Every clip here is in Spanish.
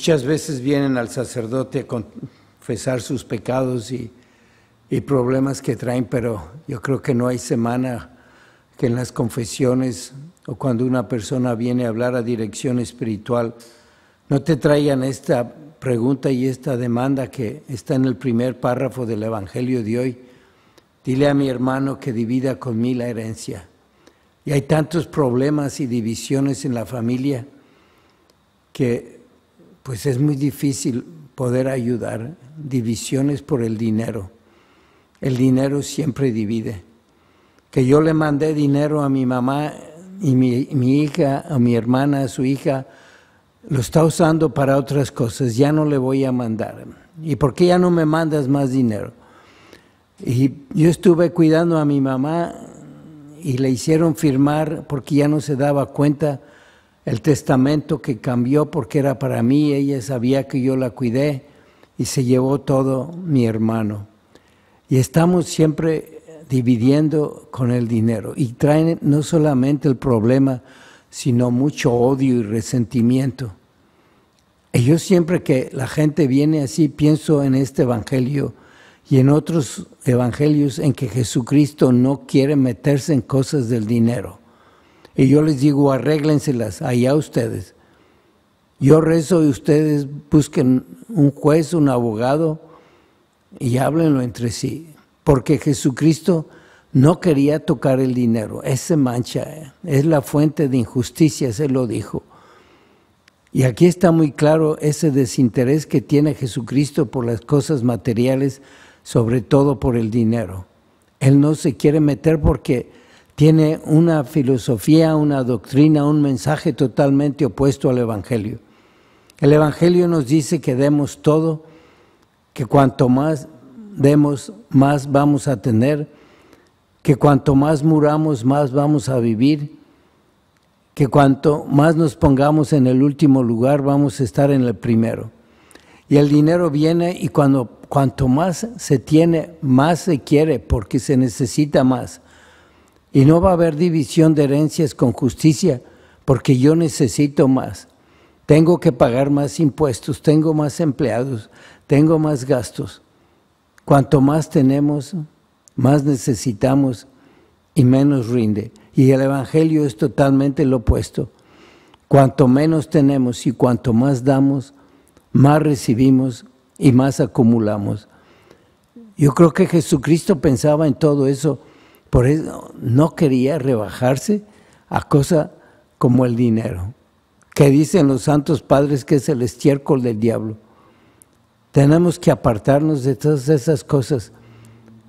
Muchas veces vienen al sacerdote a confesar sus pecados y, problemas que traen, pero yo creo que no hay semana que en las confesiones o cuando una persona viene a hablar a dirección espiritual, no te traigan esta pregunta y esta demanda que está en el primer párrafo del Evangelio de hoy. Dile a mi hermano que divida con mí la herencia. Y hay tantos problemas y divisiones en la familia que pues es muy difícil poder ayudar. Divisiones por el dinero. El dinero siempre divide. Que yo le mandé dinero a mi mamá y mi, mi hija, a mi hermana, a su hija, lo está usando para otras cosas, ya no le voy a mandar. ¿Y por qué ya no me mandas más dinero? Y yo estuve cuidando a mi mamá y le hicieron firmar porque ya no se daba cuenta el testamento que cambió porque era para mí, ella sabía que yo la cuidé y se llevó todo mi hermano. Y estamos siempre dividiendo con el dinero y traen no solamente el problema, sino mucho odio y resentimiento. Y yo siempre que la gente viene así, pienso en este Evangelio y en otros Evangelios en que Jesucristo no quiere meterse en cosas del dinero. Y yo les digo, arréglenselas, allá ustedes. Yo rezo y ustedes busquen un juez, un abogado y háblenlo entre sí. Porque Jesucristo no quería tocar el dinero, ese mancha, es la fuente de injusticia, Él lo dijo. Y aquí está muy claro ese desinterés que tiene Jesucristo por las cosas materiales, sobre todo por el dinero. Él no se quiere meter porque tiene una filosofía, una doctrina, un mensaje totalmente opuesto al Evangelio. El Evangelio nos dice que demos todo, que cuanto más demos, más vamos a tener, que cuanto más muramos, más vamos a vivir, que cuanto más nos pongamos en el último lugar, vamos a estar en el primero. Y el dinero viene y cuando, cuanto más se tiene, más se quiere porque se necesita más. Y no va a haber división de herencias con justicia, porque yo necesito más. Tengo que pagar más impuestos, tengo más empleados, tengo más gastos. Cuanto más tenemos, más necesitamos y menos rinde. Y el Evangelio es totalmente lo opuesto. Cuanto menos tenemos y cuanto más damos, más recibimos y más acumulamos. Yo creo que Jesucristo pensaba en todo eso por eso no quería rebajarse a cosas como el dinero, que dicen los santos padres que es el estiércol del diablo. Tenemos que apartarnos de todas esas cosas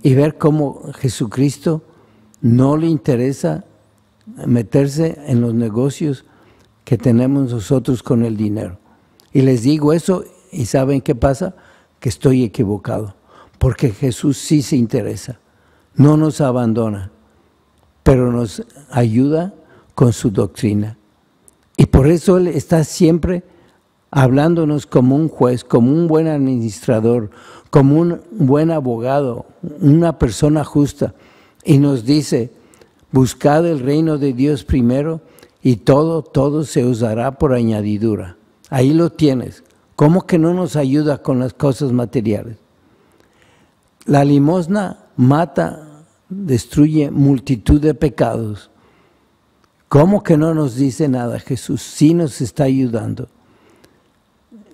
y ver cómo Jesucristo no le interesa meterse en los negocios que tenemos nosotros con el dinero. Y les digo eso y saben qué pasa, que estoy equivocado, porque Jesús sí se interesa no nos abandona, pero nos ayuda con su doctrina. Y por eso Él está siempre hablándonos como un juez, como un buen administrador, como un buen abogado, una persona justa. Y nos dice, buscad el reino de Dios primero y todo, todo se usará por añadidura. Ahí lo tienes. ¿Cómo que no nos ayuda con las cosas materiales? La limosna mata, destruye multitud de pecados. ¿Cómo que no nos dice nada? Jesús sí nos está ayudando.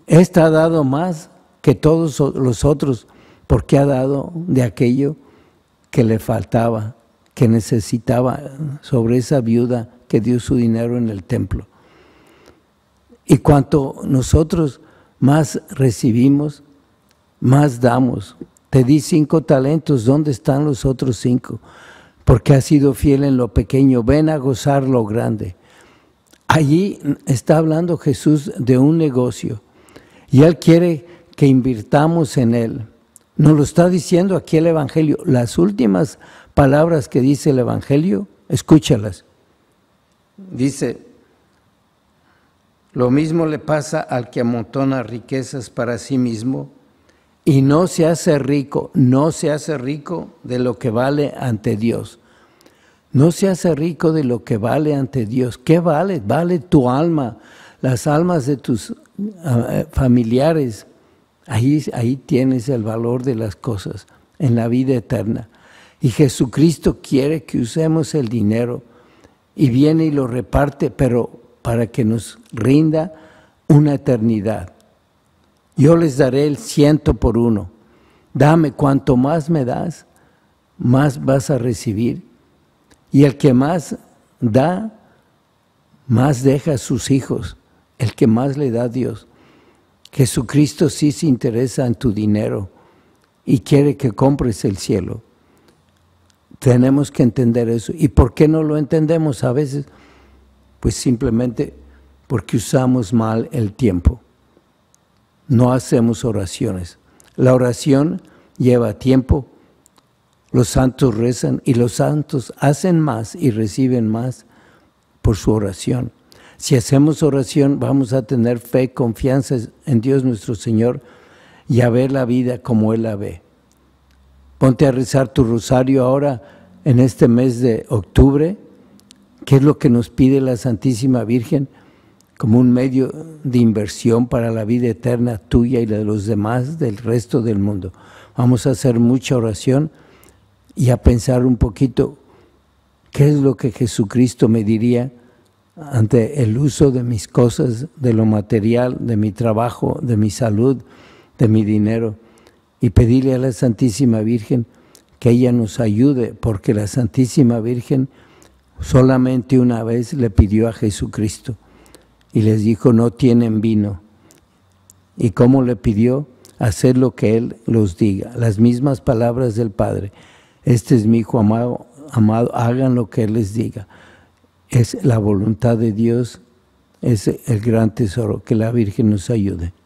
Esta ha dado más que todos los otros porque ha dado de aquello que le faltaba, que necesitaba sobre esa viuda que dio su dinero en el templo. Y cuanto nosotros más recibimos, más damos. Te di cinco talentos, ¿dónde están los otros cinco? Porque has sido fiel en lo pequeño, ven a gozar lo grande. Allí está hablando Jesús de un negocio y Él quiere que invirtamos en Él. Nos lo está diciendo aquí el Evangelio. Las últimas palabras que dice el Evangelio, escúchalas. Dice, lo mismo le pasa al que amontona riquezas para sí mismo y no se hace rico, no se hace rico de lo que vale ante Dios. No se hace rico de lo que vale ante Dios. ¿Qué vale? Vale tu alma, las almas de tus ah, eh, familiares. Ahí, ahí tienes el valor de las cosas en la vida eterna. Y Jesucristo quiere que usemos el dinero y viene y lo reparte, pero para que nos rinda una eternidad yo les daré el ciento por uno. Dame, cuanto más me das, más vas a recibir. Y el que más da, más deja a sus hijos, el que más le da a Dios. Jesucristo sí se interesa en tu dinero y quiere que compres el cielo. Tenemos que entender eso. ¿Y por qué no lo entendemos a veces? Pues simplemente porque usamos mal el tiempo no hacemos oraciones. La oración lleva tiempo. Los santos rezan y los santos hacen más y reciben más por su oración. Si hacemos oración, vamos a tener fe, confianza en Dios nuestro Señor y a ver la vida como Él la ve. Ponte a rezar tu rosario ahora en este mes de octubre, que es lo que nos pide la Santísima Virgen como un medio de inversión para la vida eterna tuya y la de los demás del resto del mundo. Vamos a hacer mucha oración y a pensar un poquito qué es lo que Jesucristo me diría ante el uso de mis cosas, de lo material, de mi trabajo, de mi salud, de mi dinero, y pedirle a la Santísima Virgen que ella nos ayude, porque la Santísima Virgen solamente una vez le pidió a Jesucristo y les dijo, no tienen vino. ¿Y cómo le pidió? Hacer lo que Él los diga. Las mismas palabras del Padre. Este es mi Hijo amado, amado hagan lo que Él les diga. Es la voluntad de Dios, es el gran tesoro. Que la Virgen nos ayude.